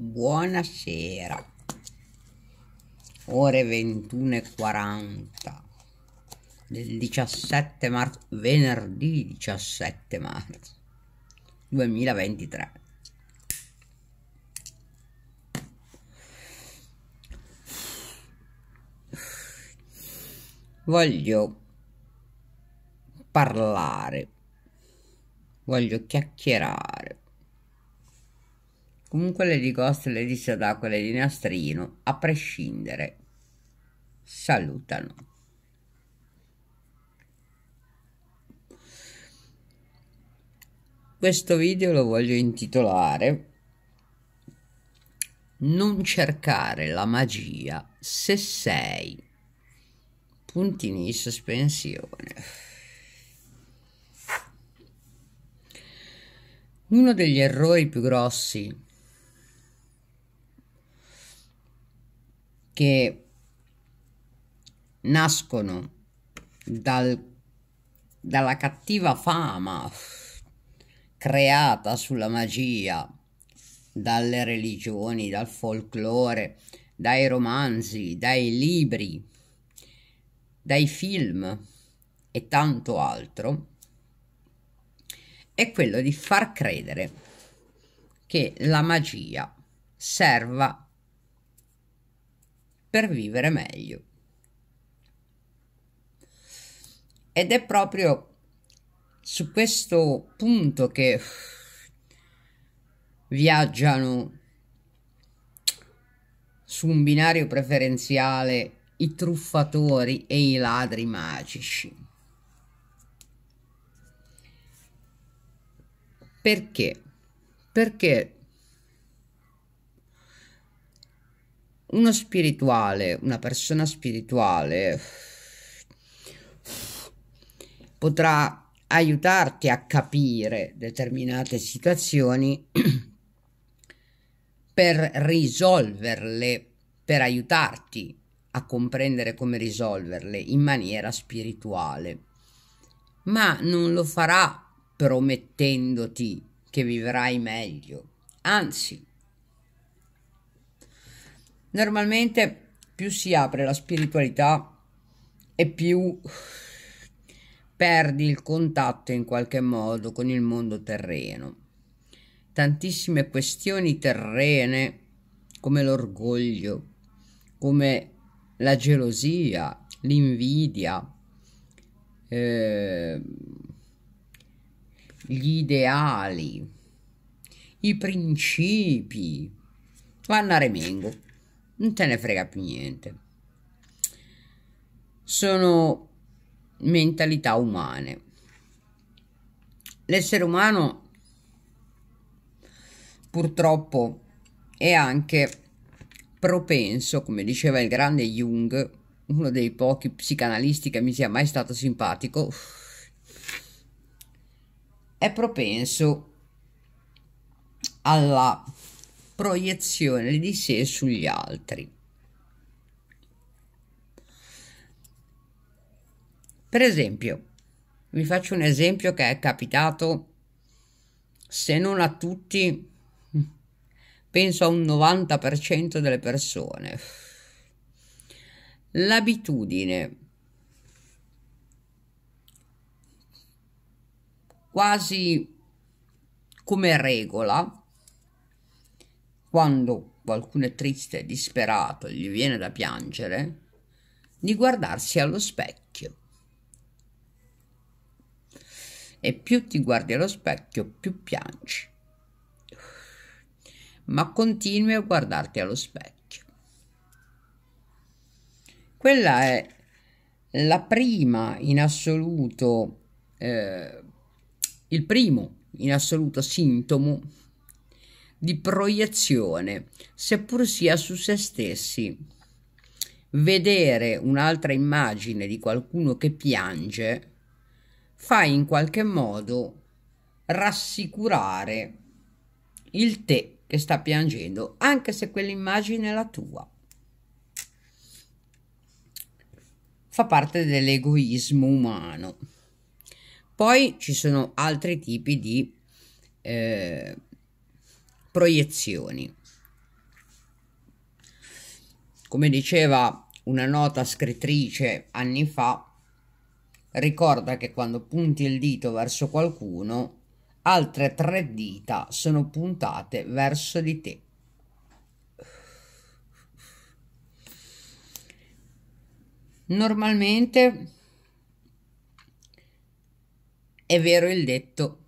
Buonasera. Ore 21.40 del 17 marzo, venerdì 17 marzo 2023. Voglio parlare, voglio chiacchierare Comunque le di Ghost, le di Sadako e di Nastrino, a prescindere, salutano. Questo video lo voglio intitolare Non cercare la magia se sei puntini di sospensione. Uno degli errori più grossi che nascono dal, dalla cattiva fama creata sulla magia, dalle religioni, dal folklore, dai romanzi, dai libri, dai film e tanto altro, è quello di far credere che la magia serva per vivere meglio. Ed è proprio su questo punto che viaggiano su un binario preferenziale i truffatori e i ladri magici. Perché? Perché uno spirituale, una persona spirituale potrà aiutarti a capire determinate situazioni per risolverle, per aiutarti a comprendere come risolverle in maniera spirituale. Ma non lo farà promettendoti che vivrai meglio, anzi Normalmente più si apre la spiritualità e più perdi il contatto in qualche modo con il mondo terreno. Tantissime questioni terrene come l'orgoglio, come la gelosia, l'invidia, eh, gli ideali, i principi, vanno a remengo non te ne frega più niente. Sono mentalità umane. L'essere umano purtroppo è anche propenso, come diceva il grande Jung, uno dei pochi psicanalisti che mi sia mai stato simpatico, è propenso alla proiezione di sé sugli altri. Per esempio, vi faccio un esempio che è capitato se non a tutti, penso a un 90% delle persone. L'abitudine quasi come regola quando qualcuno è triste, disperato, gli viene da piangere, di guardarsi allo specchio. E più ti guardi allo specchio, più piangi. Ma continui a guardarti allo specchio. Quella è la prima in assoluto, eh, il primo in assoluto sintomo di proiezione, seppur sia su se stessi. Vedere un'altra immagine di qualcuno che piange fa in qualche modo rassicurare il te che sta piangendo, anche se quell'immagine è la tua. Fa parte dell'egoismo umano. Poi ci sono altri tipi di eh, proiezioni. Come diceva una nota scrittrice anni fa, ricorda che quando punti il dito verso qualcuno, altre tre dita sono puntate verso di te. Normalmente è vero il detto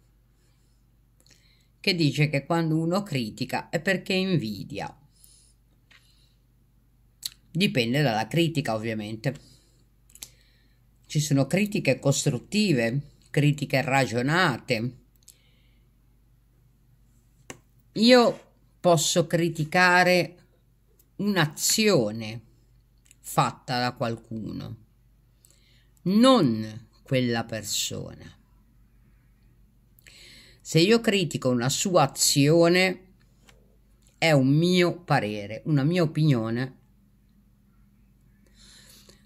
che dice che quando uno critica è perché invidia. Dipende dalla critica, ovviamente. Ci sono critiche costruttive, critiche ragionate. Io posso criticare un'azione fatta da qualcuno, non quella persona. Se io critico una sua azione, è un mio parere, una mia opinione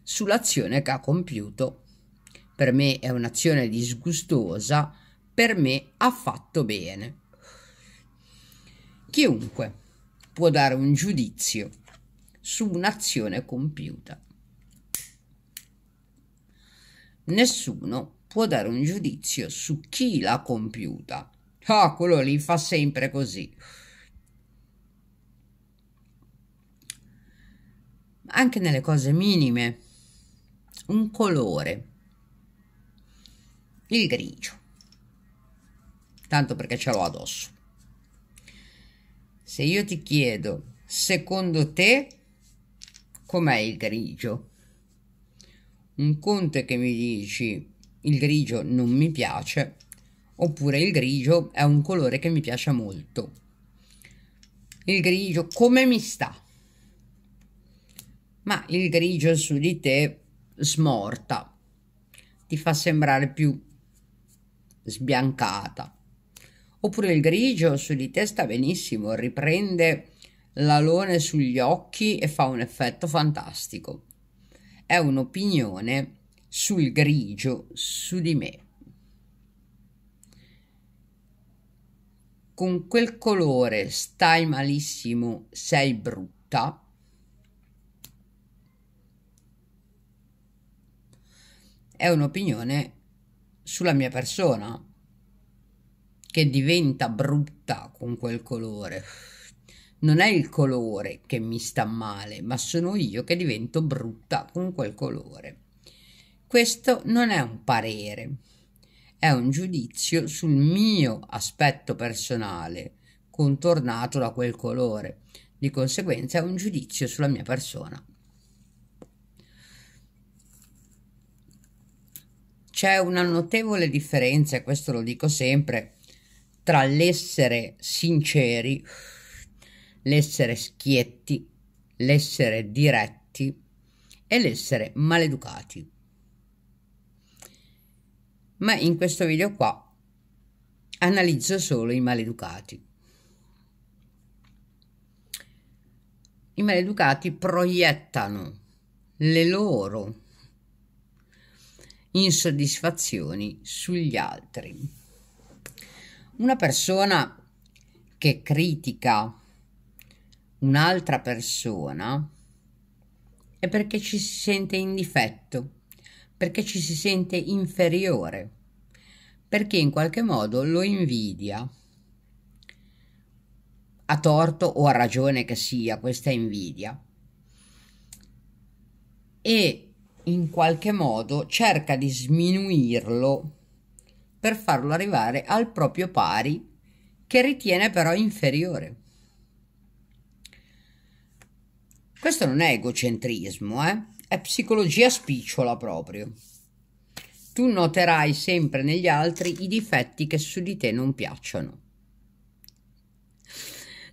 sull'azione che ha compiuto. Per me è un'azione disgustosa, per me ha fatto bene. Chiunque può dare un giudizio su un'azione compiuta. Nessuno può dare un giudizio su chi l'ha compiuta. Ah, quello lì fa sempre così. Anche nelle cose minime, un colore, il grigio, tanto perché ce l'ho addosso. Se io ti chiedo, secondo te, com'è il grigio? Un conto è che mi dici il grigio non mi piace oppure il grigio è un colore che mi piace molto. Il grigio come mi sta? Ma il grigio su di te smorta, ti fa sembrare più sbiancata. Oppure il grigio su di te sta benissimo, riprende l'alone sugli occhi e fa un effetto fantastico. È un'opinione sul grigio su di me. Con quel colore stai malissimo, sei brutta. È un'opinione sulla mia persona che diventa brutta con quel colore. Non è il colore che mi sta male, ma sono io che divento brutta con quel colore. Questo non è un parere, è un giudizio sul mio aspetto personale, contornato da quel colore. Di conseguenza è un giudizio sulla mia persona. C'è una notevole differenza, e questo lo dico sempre, tra l'essere sinceri, l'essere schietti, l'essere diretti e l'essere maleducati ma in questo video qua analizzo solo i maleducati. I maleducati proiettano le loro insoddisfazioni sugli altri. Una persona che critica un'altra persona è perché ci si sente in difetto perché ci si sente inferiore, perché in qualche modo lo invidia. A torto o a ragione che sia questa invidia. E in qualche modo cerca di sminuirlo per farlo arrivare al proprio pari che ritiene però inferiore. Questo non è egocentrismo, eh? È psicologia spicciola proprio. Tu noterai sempre negli altri i difetti che su di te non piacciono.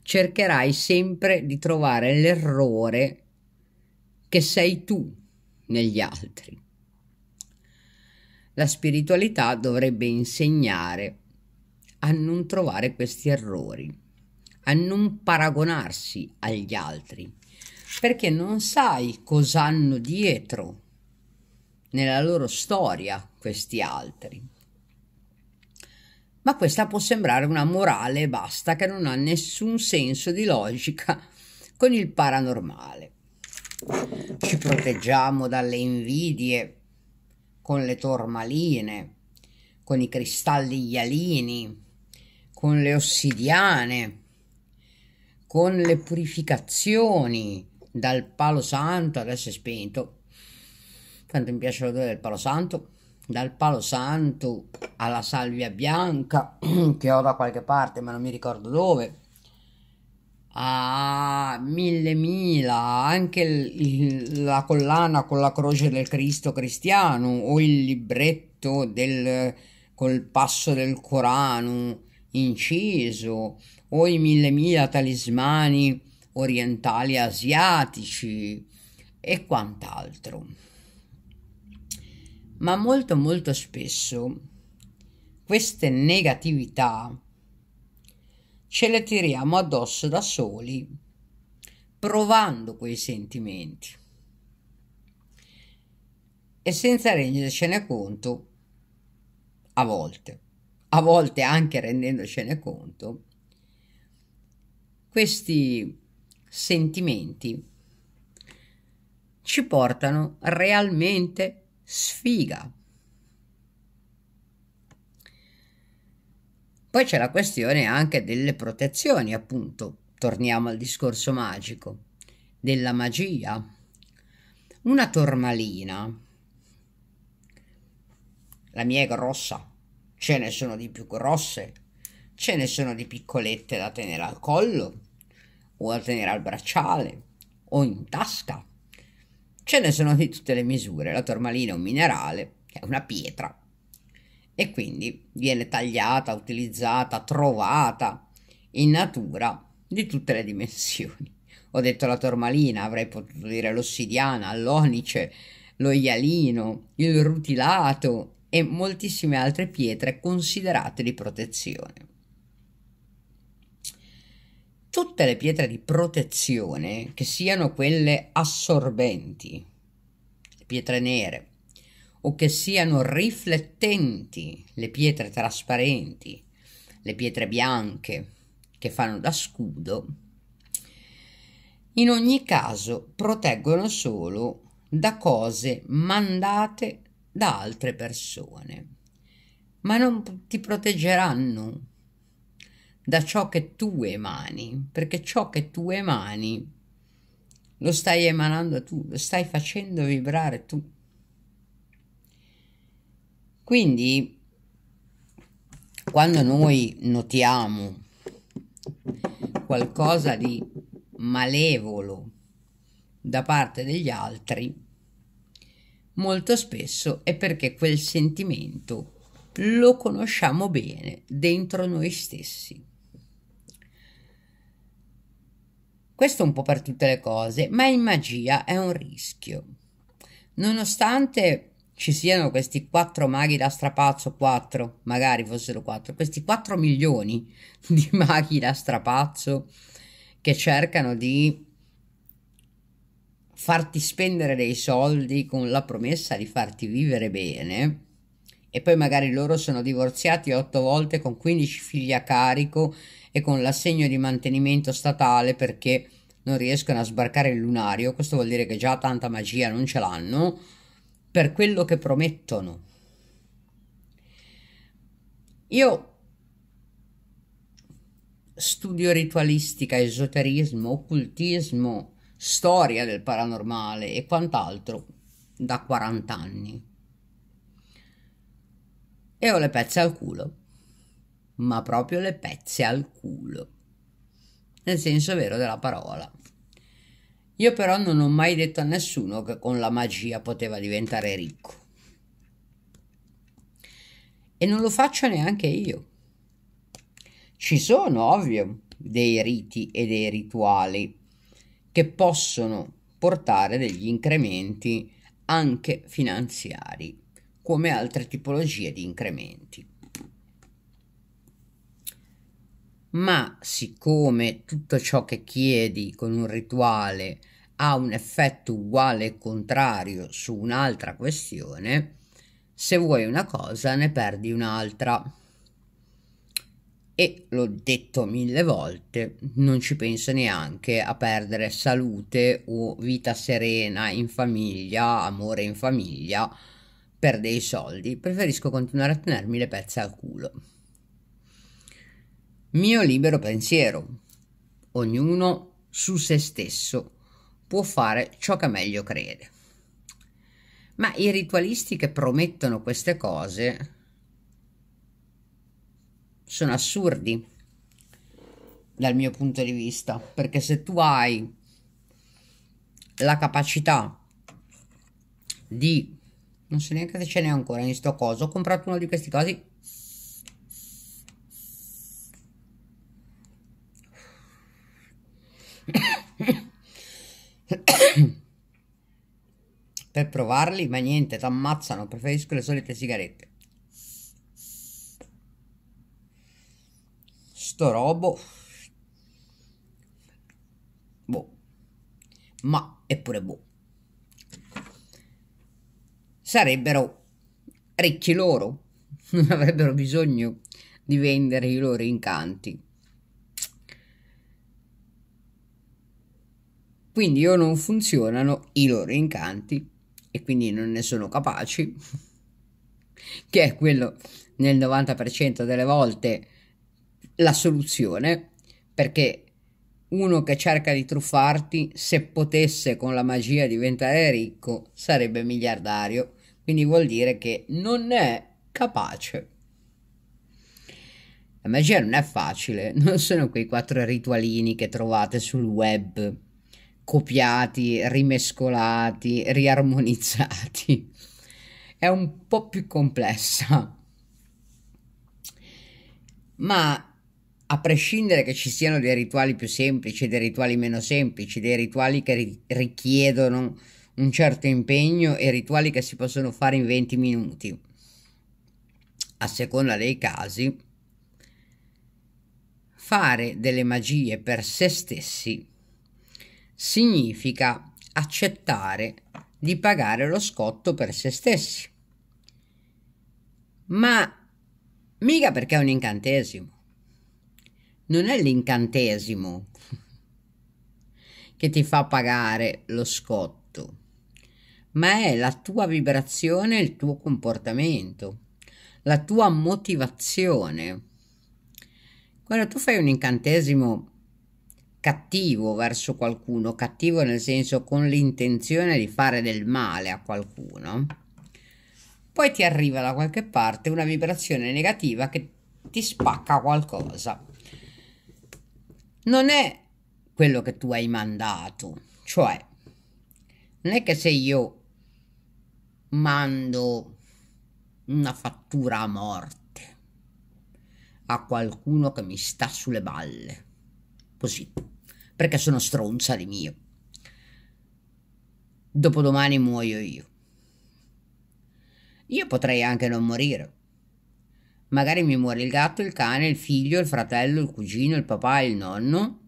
Cercherai sempre di trovare l'errore che sei tu negli altri. La spiritualità dovrebbe insegnare a non trovare questi errori, a non paragonarsi agli altri, perché non sai cos'hanno dietro nella loro storia questi altri. Ma questa può sembrare una morale e basta che non ha nessun senso di logica con il paranormale. Ci proteggiamo dalle invidie con le tormaline, con i cristalli ialini, con le ossidiane, con le purificazioni, dal palo santo, adesso è spento, quanto mi piace l'odore del palo santo, dal palo santo alla salvia bianca, che ho da qualche parte ma non mi ricordo dove, a mille mila, anche il, il, la collana con la croce del Cristo cristiano o il libretto del, col passo del Corano inciso o i mille mila talismani orientali asiatici e quant'altro. Ma molto molto spesso queste negatività ce le tiriamo addosso da soli, provando quei sentimenti e senza rendercene conto, a volte, a volte anche rendendocene conto, questi sentimenti ci portano realmente sfiga. Poi c'è la questione anche delle protezioni, appunto, torniamo al discorso magico, della magia. Una tormalina, la mia è grossa, ce ne sono di più grosse, ce ne sono di piccolette da tenere al collo, o a tenere al bracciale o in tasca. Ce ne sono di tutte le misure, la tormalina è un minerale, è una pietra e quindi viene tagliata, utilizzata, trovata in natura di tutte le dimensioni. Ho detto la tormalina, avrei potuto dire l'ossidiana, l'onice, lo ialino, il rutilato e moltissime altre pietre considerate di protezione tutte le pietre di protezione, che siano quelle assorbenti, le pietre nere, o che siano riflettenti, le pietre trasparenti, le pietre bianche, che fanno da scudo, in ogni caso proteggono solo da cose mandate da altre persone, ma non ti proteggeranno da ciò che tu emani, perché ciò che tu emani lo stai emanando tu, lo stai facendo vibrare tu. Quindi, quando noi notiamo qualcosa di malevolo da parte degli altri, molto spesso è perché quel sentimento lo conosciamo bene dentro noi stessi. Questo un po' per tutte le cose, ma in magia è un rischio. Nonostante ci siano questi quattro maghi da strapazzo, quattro, magari fossero quattro, questi quattro milioni di maghi da strapazzo che cercano di farti spendere dei soldi con la promessa di farti vivere bene e poi magari loro sono divorziati otto volte con 15 figli a carico e con l'assegno di mantenimento statale perché non riescono a sbarcare il lunario, questo vuol dire che già tanta magia non ce l'hanno, per quello che promettono. Io studio ritualistica, esoterismo, occultismo, storia del paranormale e quant'altro da 40 anni. E ho le pezze al culo ma proprio le pezze al culo. Nel senso vero della parola. Io però non ho mai detto a nessuno che con la magia poteva diventare ricco. E non lo faccio neanche io. Ci sono, ovvio, dei riti e dei rituali che possono portare degli incrementi anche finanziari, come altre tipologie di incrementi. ma siccome tutto ciò che chiedi con un rituale ha un effetto uguale e contrario su un'altra questione, se vuoi una cosa ne perdi un'altra. E l'ho detto mille volte, non ci penso neanche a perdere salute o vita serena in famiglia, amore in famiglia, per dei soldi, preferisco continuare a tenermi le pezze al culo. Mio libero pensiero. Ognuno su se stesso può fare ciò che meglio crede. Ma i ritualisti che promettono queste cose sono assurdi dal mio punto di vista, perché se tu hai la capacità di non so neanche se ce n'è ancora in sto coso, ho comprato uno di questi cosi per provarli, ma niente, t'ammazzano, preferisco le solite sigarette. Sto robo. Boh. Ma eppure boh. Sarebbero ricchi loro, non avrebbero bisogno di vendere i loro incanti. Quindi o non funzionano i loro incanti e quindi non ne sono capaci, che è quello nel 90% delle volte la soluzione, perché uno che cerca di truffarti, se potesse con la magia diventare ricco, sarebbe miliardario. Quindi vuol dire che non è capace. La magia non è facile, non sono quei quattro ritualini che trovate sul web copiati, rimescolati, riarmonizzati. È un po' più complessa. Ma a prescindere che ci siano dei rituali più semplici, dei rituali meno semplici, dei rituali che ri- richiedono un certo impegno e rituali che si possono fare in 20 minuti, a seconda dei casi, fare delle magie per se stessi significa accettare di pagare lo scotto per se stessi. Ma mica perché è un incantesimo. Non è l'incantesimo che ti fa pagare lo scotto, ma è la tua vibrazione, il tuo comportamento, la tua motivazione. Quando tu fai un incantesimo cattivo verso qualcuno, cattivo nel senso con l'intenzione di fare del male a qualcuno, poi ti arriva da qualche parte una vibrazione negativa che ti spacca qualcosa. Non è quello che tu hai mandato, cioè non è che se io mando una fattura a morte a qualcuno che mi sta sulle balle così, perché sono stronza di mio. Dopodomani muoio io. Io potrei anche non morire. Magari mi muore il gatto, il cane, il figlio, il fratello, il cugino, il papà, il nonno.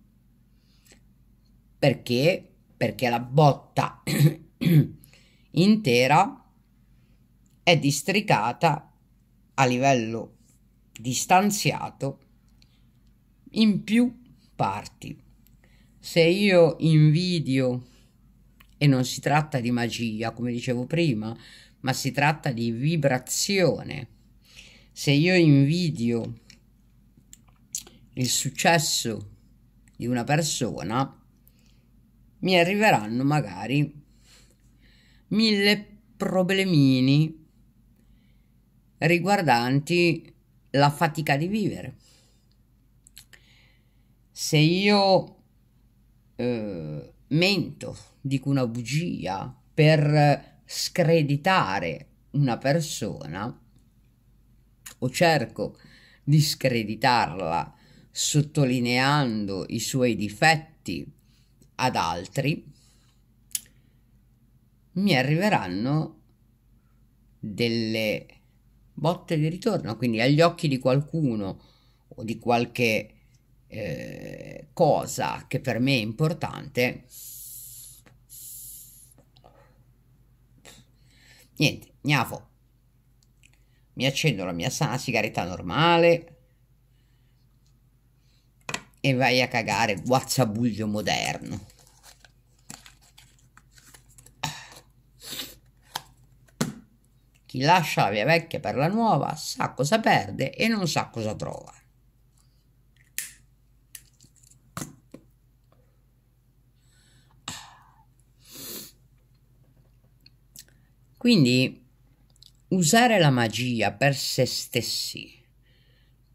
Perché? Perché la botta intera è districata a livello distanziato in più parti. Se io invidio, e non si tratta di magia, come dicevo prima, ma si tratta di vibrazione, se io invidio il successo di una persona, mi arriveranno magari mille problemini riguardanti la fatica di vivere se io eh, mento, dico una bugia per screditare una persona o cerco di screditarla sottolineando i suoi difetti ad altri, mi arriveranno delle botte di ritorno, quindi agli occhi di qualcuno o di qualche eh, cosa che per me è importante, niente, gnavo, mi accendo la mia sigaretta normale e vai a cagare guazzabuglio moderno. Chi lascia la via vecchia per la nuova sa cosa perde e non sa cosa trova. Quindi usare la magia per se stessi,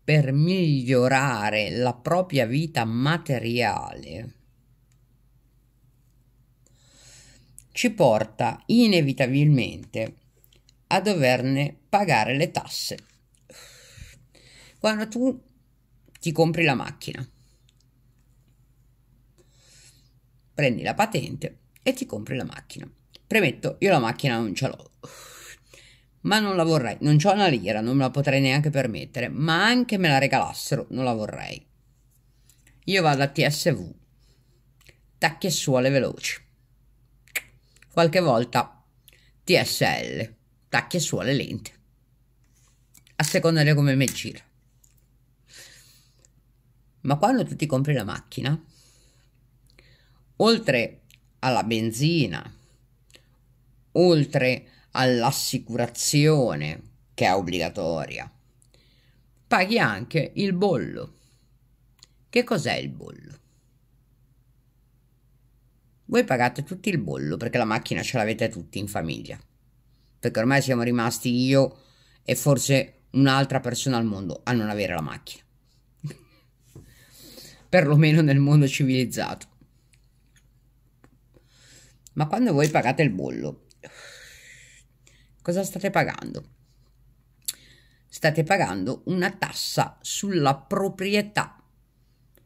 per migliorare la propria vita materiale, ci porta inevitabilmente a doverne pagare le tasse. Quando tu ti compri la macchina, prendi la patente e ti compri la macchina Premetto, io la macchina non ce l'ho. Ma non la vorrei, non ho una lira, non me la potrei neanche permettere, ma anche me la regalassero, non la vorrei. Io vado a TSV, tacchi e suole veloci. Qualche volta TSL, tacchi e suole lente. A seconda di come mi gira. Ma quando tu ti compri la macchina, oltre alla benzina, oltre all'assicurazione che è obbligatoria, paghi anche il bollo. Che cos'è il bollo? Voi pagate tutti il bollo perché la macchina ce l'avete tutti in famiglia, perché ormai siamo rimasti io e forse un'altra persona al mondo a non avere la macchina, perlomeno nel mondo civilizzato. Ma quando voi pagate il bollo, Cosa state pagando? State pagando una tassa sulla proprietà,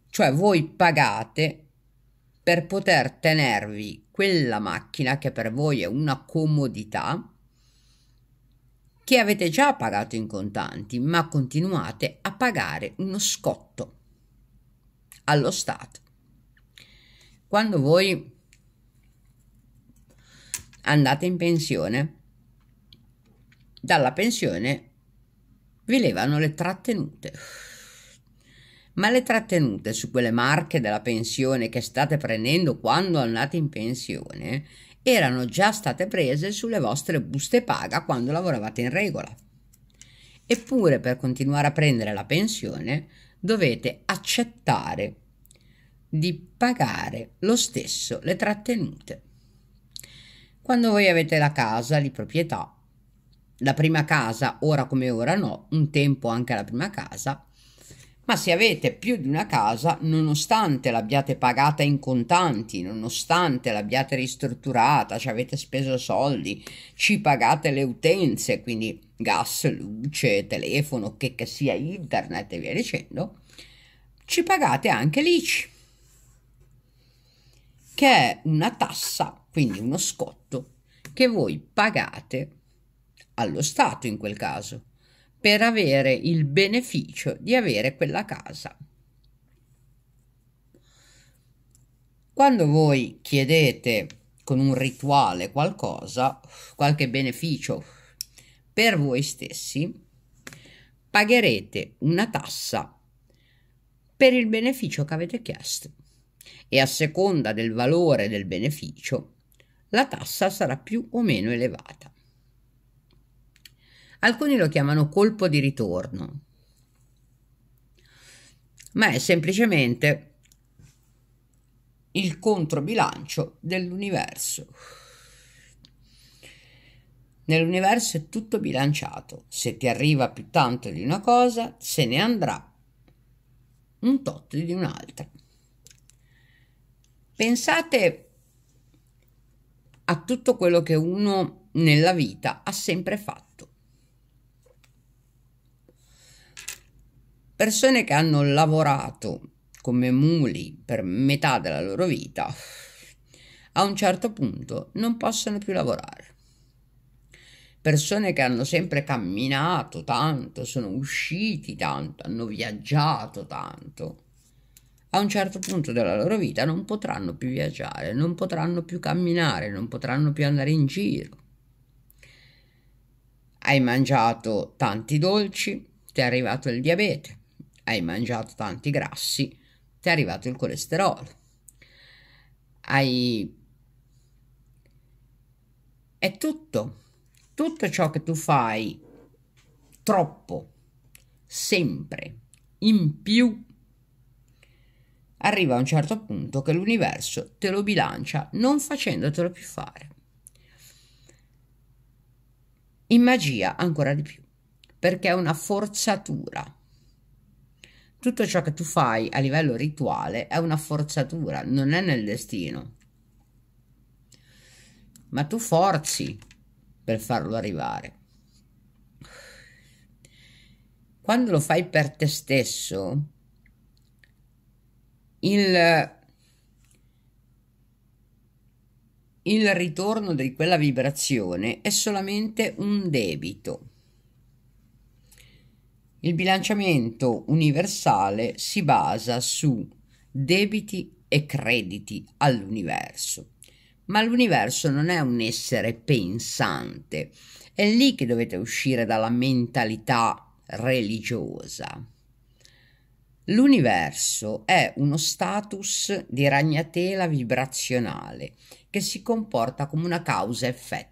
cioè voi pagate per poter tenervi quella macchina che per voi è una comodità che avete già pagato in contanti, ma continuate a pagare uno scotto allo Stato. Quando voi andate in pensione, dalla pensione vi levano le trattenute. Ma le trattenute su quelle marche della pensione che state prendendo quando andate in pensione erano già state prese sulle vostre buste paga quando lavoravate in regola. Eppure per continuare a prendere la pensione dovete accettare di pagare lo stesso le trattenute. Quando voi avete la casa di proprietà la prima casa, ora come ora no, un tempo anche la prima casa, ma se avete più di una casa, nonostante l'abbiate pagata in contanti, nonostante l'abbiate ristrutturata, ci avete speso soldi, ci pagate le utenze, quindi gas, luce, telefono, che, che sia internet e via dicendo, ci pagate anche l'ICI, che è una tassa, quindi uno scotto, che voi pagate allo Stato in quel caso, per avere il beneficio di avere quella casa. Quando voi chiedete con un rituale qualcosa, qualche beneficio per voi stessi, pagherete una tassa per il beneficio che avete chiesto e a seconda del valore del beneficio la tassa sarà più o meno elevata. Alcuni lo chiamano colpo di ritorno, ma è semplicemente il controbilancio dell'universo. Nell'universo è tutto bilanciato, se ti arriva più tanto di una cosa, se ne andrà un tot di un'altra. Pensate a tutto quello che uno nella vita ha sempre fatto persone che hanno lavorato come muli per metà della loro vita, a un certo punto non possono più lavorare. Persone che hanno sempre camminato tanto, sono usciti tanto, hanno viaggiato tanto, a un certo punto della loro vita non potranno più viaggiare, non potranno più camminare, non potranno più andare in giro. Hai mangiato tanti dolci, ti è arrivato il diabete hai mangiato tanti grassi, ti è arrivato il colesterolo. Hai... È tutto, tutto ciò che tu fai troppo, sempre, in più, arriva a un certo punto che l'universo te lo bilancia non facendotelo più fare. In magia ancora di più, perché è una forzatura tutto ciò che tu fai a livello rituale è una forzatura, non è nel destino. Ma tu forzi per farlo arrivare. Quando lo fai per te stesso, il, il ritorno di quella vibrazione è solamente un debito il bilanciamento universale si basa su debiti e crediti all'universo. Ma l'universo non è un essere pensante. È lì che dovete uscire dalla mentalità religiosa. L'universo è uno status di ragnatela vibrazionale che si comporta come una causa-effetto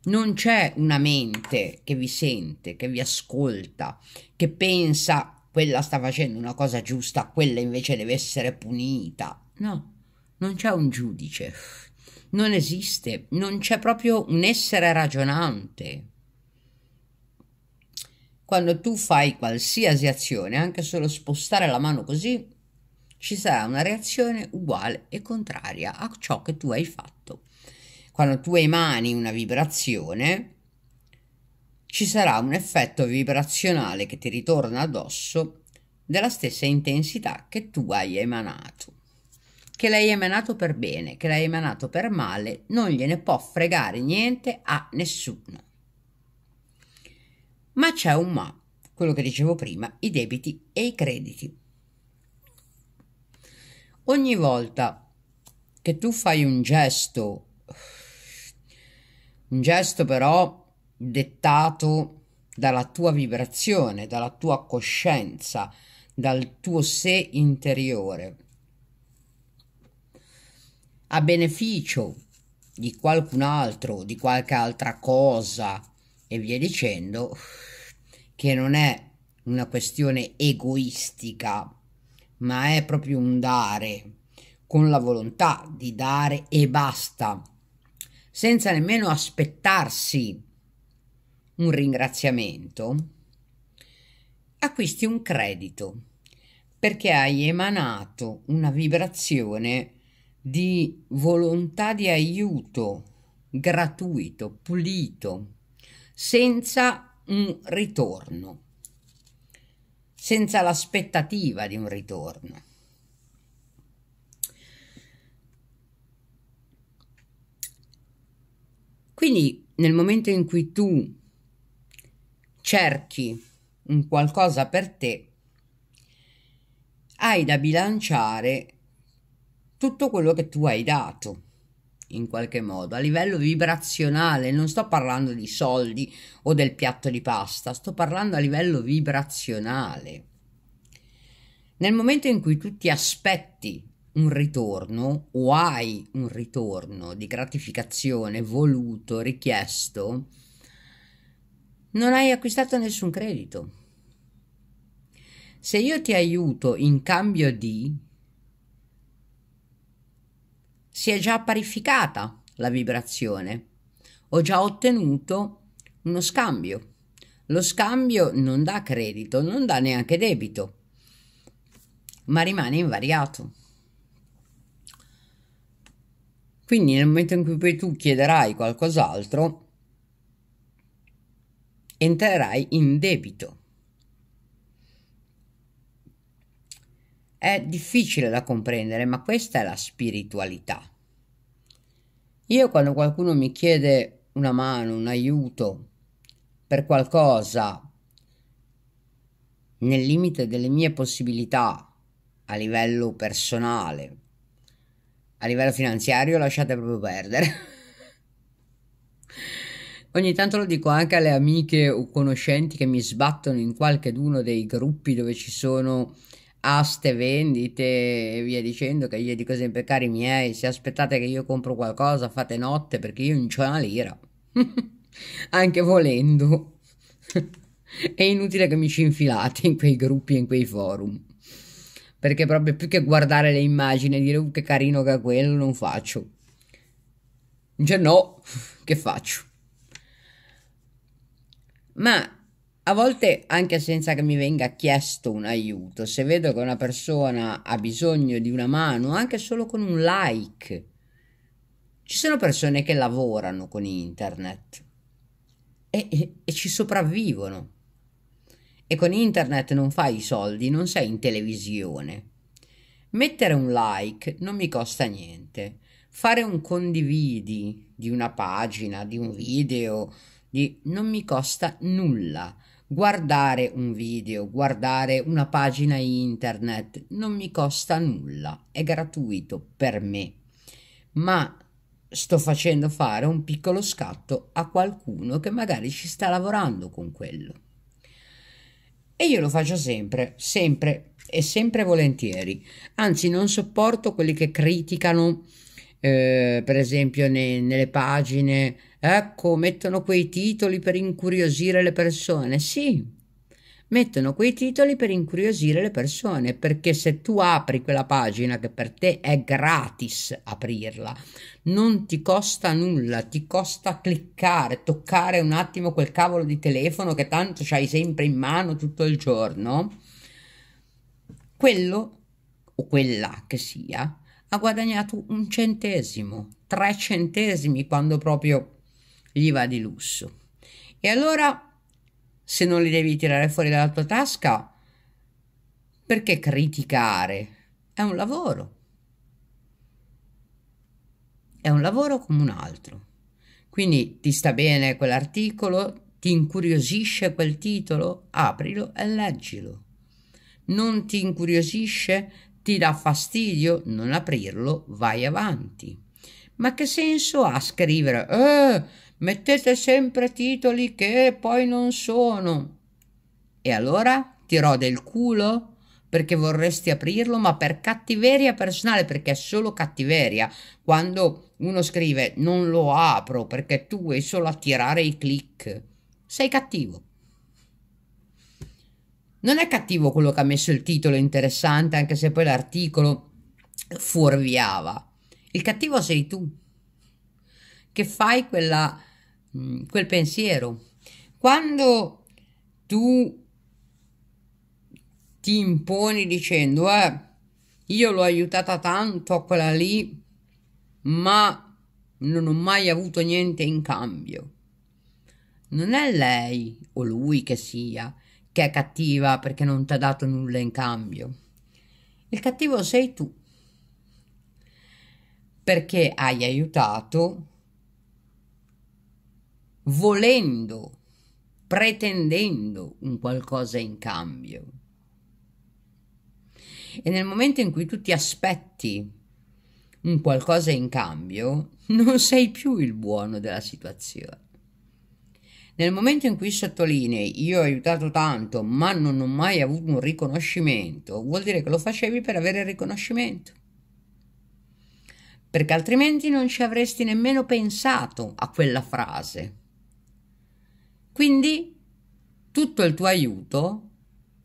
non c'è una mente che vi sente, che vi ascolta, che pensa quella sta facendo una cosa giusta, quella invece deve essere punita. No, non c'è un giudice, non esiste, non c'è proprio un essere ragionante. Quando tu fai qualsiasi azione, anche solo spostare la mano così, ci sarà una reazione uguale e contraria a ciò che tu hai fatto quando tu emani una vibrazione, ci sarà un effetto vibrazionale che ti ritorna addosso della stessa intensità che tu hai emanato. Che l'hai emanato per bene, che l'hai emanato per male, non gliene può fregare niente a nessuno. Ma c'è un ma, quello che dicevo prima, i debiti e i crediti. Ogni volta che tu fai un gesto un gesto però dettato dalla tua vibrazione, dalla tua coscienza, dal tuo sé interiore. A beneficio di qualcun altro, di qualche altra cosa e via dicendo, che non è una questione egoistica, ma è proprio un dare, con la volontà di dare e basta senza nemmeno aspettarsi un ringraziamento, acquisti un credito perché hai emanato una vibrazione di volontà di aiuto gratuito, pulito, senza un ritorno, senza l'aspettativa di un ritorno. Quindi nel momento in cui tu cerchi un qualcosa per te, hai da bilanciare tutto quello che tu hai dato in qualche modo a livello vibrazionale non sto parlando di soldi o del piatto di pasta sto parlando a livello vibrazionale nel momento in cui tu ti aspetti un ritorno o hai un ritorno di gratificazione voluto, richiesto, non hai acquistato nessun credito. Se io ti aiuto in cambio di, si è già parificata la vibrazione, ho già ottenuto uno scambio. Lo scambio non dà credito, non dà neanche debito, ma rimane invariato. Quindi nel momento in cui poi tu chiederai qualcos'altro, entrerai in debito. È difficile da comprendere, ma questa è la spiritualità. Io quando qualcuno mi chiede una mano, un aiuto per qualcosa nel limite delle mie possibilità a livello personale a livello finanziario lasciate proprio perdere. Ogni tanto lo dico anche alle amiche o conoscenti che mi sbattono in qualcheduno dei gruppi dove ci sono aste, vendite e via dicendo, che io dico sempre cari miei, se aspettate che io compro qualcosa fate notte perché io non c'ho una lira. anche volendo. È inutile che mi ci infilate in quei gruppi e in quei forum perché proprio più che guardare le immagini e dire uh, che carino che è quello, non faccio. Dice no, che faccio? Ma a volte anche senza che mi venga chiesto un aiuto, se vedo che una persona ha bisogno di una mano, anche solo con un like. Ci sono persone che lavorano con internet e, e, e ci sopravvivono e con internet non fai i soldi, non sei in televisione. Mettere un like non mi costa niente. Fare un condividi di una pagina, di un video, di... non mi costa nulla. Guardare un video, guardare una pagina internet non mi costa nulla, è gratuito per me. Ma sto facendo fare un piccolo scatto a qualcuno che magari ci sta lavorando con quello. E io lo faccio sempre, sempre e sempre volentieri. Anzi, non sopporto quelli che criticano, eh, per esempio, ne, nelle pagine, ecco, mettono quei titoli per incuriosire le persone. Sì, mettono quei titoli per incuriosire le persone, perché se tu apri quella pagina che per te è gratis aprirla, non ti costa nulla, ti costa cliccare, toccare un attimo quel cavolo di telefono che tanto c'hai sempre in mano tutto il giorno, quello o quella che sia ha guadagnato un centesimo, tre centesimi quando proprio gli va di lusso. E allora se non li devi tirare fuori dalla tua tasca, perché criticare? È un lavoro. È un lavoro come un altro. Quindi ti sta bene quell'articolo, ti incuriosisce quel titolo, aprilo e leggilo. Non ti incuriosisce, ti dà fastidio, non aprirlo, vai avanti. Ma che senso ha scrivere? Eh, mettete sempre titoli che poi non sono. E allora ti rode il culo? Perché vorresti aprirlo, ma per cattiveria personale, perché è solo cattiveria. Quando uno scrive non lo apro perché tu vuoi solo attirare i click, sei cattivo. Non è cattivo quello che ha messo il titolo interessante, anche se poi l'articolo fuorviava. Il cattivo sei tu, che fai quella Mm, quel pensiero. Quando tu ti imponi dicendo, eh, io l'ho aiutata tanto a quella lì, ma non ho mai avuto niente in cambio. Non è lei o lui che sia che è cattiva perché non ti ha dato nulla in cambio. Il cattivo sei tu perché hai aiutato volendo, pretendendo un qualcosa in cambio. E nel momento in cui tu ti aspetti un qualcosa in cambio, non sei più il buono della situazione. Nel momento in cui sottolinei io ho aiutato tanto ma non ho mai avuto un riconoscimento, vuol dire che lo facevi per avere il riconoscimento. Perché altrimenti non ci avresti nemmeno pensato a quella frase. Quindi tutto il tuo aiuto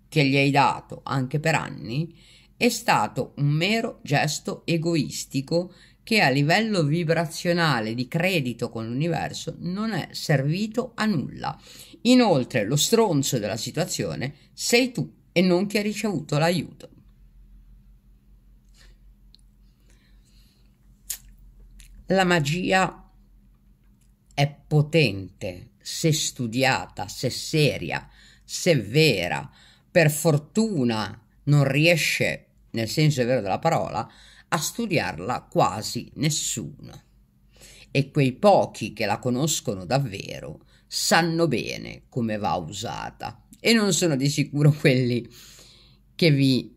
che gli hai dato anche per anni è stato un mero gesto egoistico che a livello vibrazionale di credito con l'universo non è servito a nulla. Inoltre lo stronzo della situazione sei tu e non chi ha ricevuto l'aiuto. La magia è potente se studiata, se seria, se vera, per fortuna non riesce, nel senso vero della parola, a studiarla quasi nessuno. E quei pochi che la conoscono davvero sanno bene come va usata e non sono di sicuro quelli che vi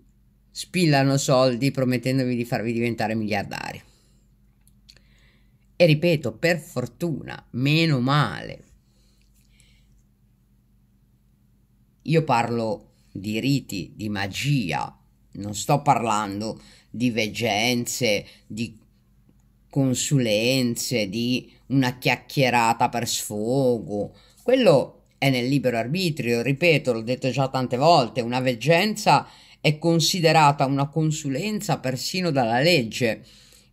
spillano soldi promettendovi di farvi diventare miliardari. E ripeto, per fortuna, meno male, Io parlo di riti, di magia, non sto parlando di veggenze, di consulenze, di una chiacchierata per sfogo. Quello è nel libero arbitrio, ripeto, l'ho detto già tante volte, una veggenza è considerata una consulenza persino dalla legge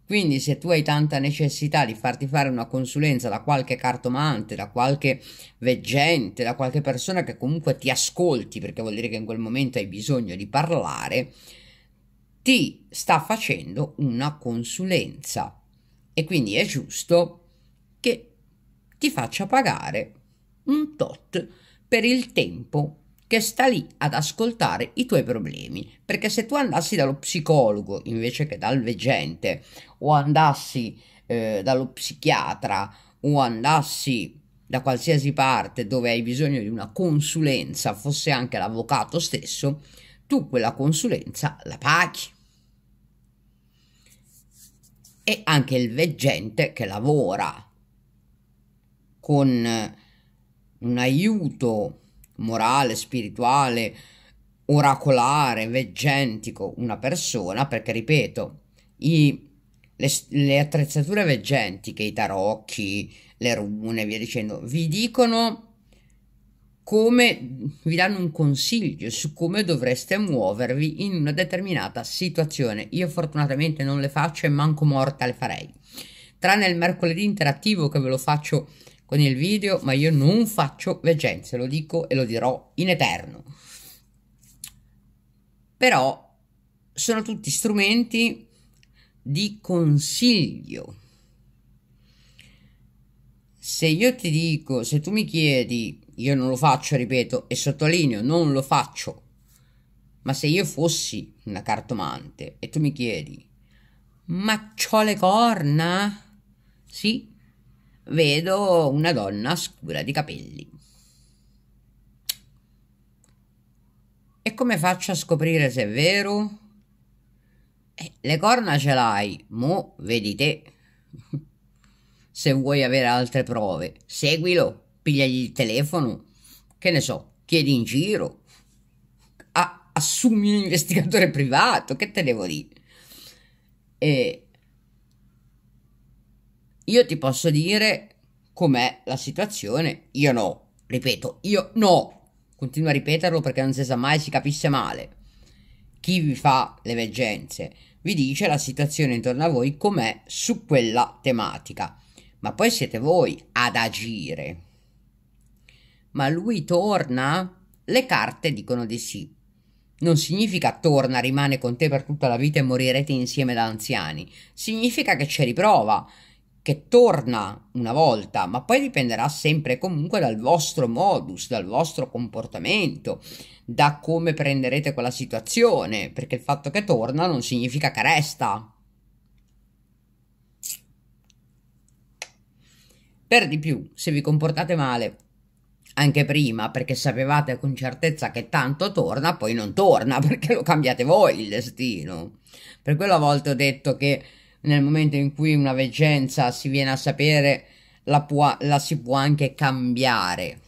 quindi se tu hai tanta necessità di farti fare una consulenza da qualche cartomante, da qualche veggente, da qualche persona che comunque ti ascolti, perché vuol dire che in quel momento hai bisogno di parlare, ti sta facendo una consulenza e quindi è giusto che ti faccia pagare un tot per il tempo che sta lì ad ascoltare i tuoi problemi. Perché se tu andassi dallo psicologo invece che dal veggente, o andassi eh, dallo psichiatra, o andassi da qualsiasi parte dove hai bisogno di una consulenza, fosse anche l'avvocato stesso, tu quella consulenza la paghi. E anche il veggente che lavora con un aiuto morale, spirituale, oracolare, veggentico una persona, perché ripeto, i, le, le attrezzature veggentiche, i tarocchi, le rune, via dicendo, vi dicono come vi danno un consiglio su come dovreste muovervi in una determinata situazione. Io fortunatamente non le faccio e manco morta le farei. Tranne il mercoledì interattivo che ve lo faccio con il video, ma io non faccio veggenze, lo dico e lo dirò in eterno. Però sono tutti strumenti di consiglio. Se io ti dico, se tu mi chiedi, io non lo faccio, ripeto, e sottolineo, non lo faccio, ma se io fossi una cartomante e tu mi chiedi, ma c'ho le corna? Sì, vedo una donna scura di capelli. E come faccio a scoprire se è vero? Eh, le corna ce l'hai, mo vedi te. se vuoi avere altre prove, seguilo, pigliagli il telefono, che ne so, chiedi in giro, ah, assumi un investigatore privato, che te devo dire? E io ti posso dire com'è la situazione, io no, ripeto, io no, continuo a ripeterlo perché non si sa mai, si capisse male. Chi vi fa le veggenze vi dice la situazione intorno a voi com'è su quella tematica, ma poi siete voi ad agire. Ma lui torna? Le carte dicono di sì. Non significa torna, rimane con te per tutta la vita e morirete insieme da anziani, significa che ci riprova che torna una volta, ma poi dipenderà sempre comunque dal vostro modus, dal vostro comportamento, da come prenderete quella situazione, perché il fatto che torna non significa che resta. Per di più, se vi comportate male anche prima, perché sapevate con certezza che tanto torna, poi non torna, perché lo cambiate voi il destino. Per quella volta ho detto che nel momento in cui una veggenza si viene a sapere la, può, la si può anche cambiare.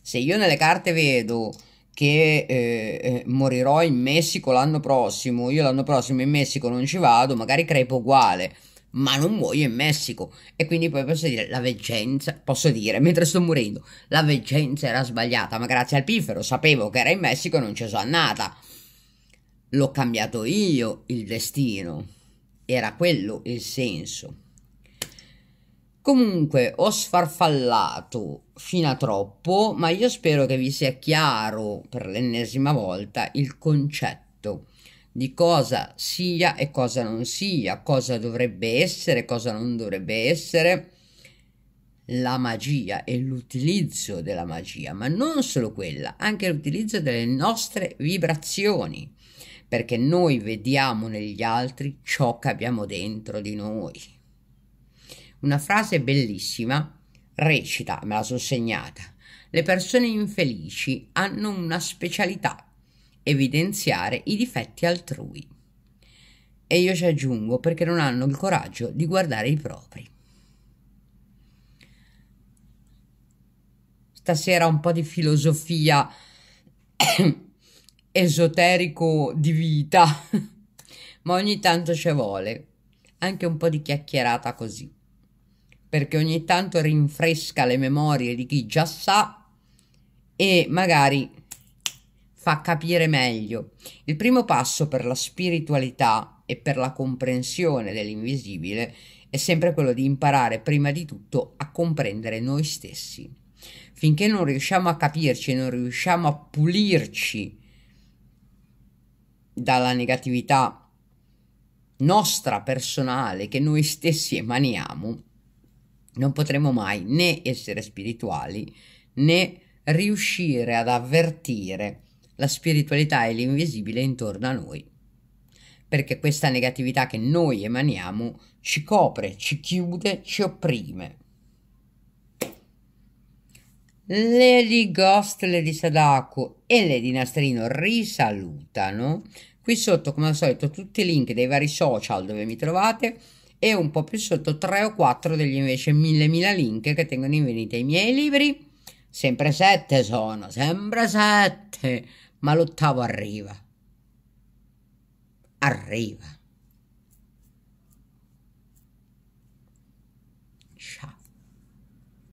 Se io nelle carte vedo che eh, eh, morirò in Messico l'anno prossimo, io l'anno prossimo in Messico non ci vado, magari crepo uguale, ma non muoio in Messico. E quindi poi posso dire, la veggenza, posso dire, mentre sto morendo, la veggenza era sbagliata, ma grazie al pifero sapevo che era in Messico e non ci sono andata. L'ho cambiato io il destino. Era quello il senso. Comunque ho sfarfallato fino a troppo, ma io spero che vi sia chiaro per l'ennesima volta il concetto di cosa sia e cosa non sia, cosa dovrebbe essere, cosa non dovrebbe essere la magia e l'utilizzo della magia, ma non solo quella, anche l'utilizzo delle nostre vibrazioni perché noi vediamo negli altri ciò che abbiamo dentro di noi. Una frase bellissima recita, me la sono segnata, le persone infelici hanno una specialità, evidenziare i difetti altrui. E io ci aggiungo perché non hanno il coraggio di guardare i propri. Stasera un po' di filosofia esoterico di vita, ma ogni tanto ci vuole anche un po' di chiacchierata così, perché ogni tanto rinfresca le memorie di chi già sa e magari fa capire meglio. Il primo passo per la spiritualità e per la comprensione dell'invisibile è sempre quello di imparare prima di tutto a comprendere noi stessi. Finché non riusciamo a capirci, e non riusciamo a pulirci dalla negatività nostra personale che noi stessi emaniamo, non potremo mai né essere spirituali né riuscire ad avvertire la spiritualità e l'invisibile intorno a noi, perché questa negatività che noi emaniamo ci copre, ci chiude, ci opprime Lady Ghost, Lady Sadako e Lady Nastrino risalutano. Qui sotto, come al solito, tutti i link dei vari social dove mi trovate e un po' più sotto 3 o 4 degli invece mille 1000.000 link che tengono in vendita i miei libri. Sempre 7 sono, sempre 7, ma l'ottavo arriva. Arriva.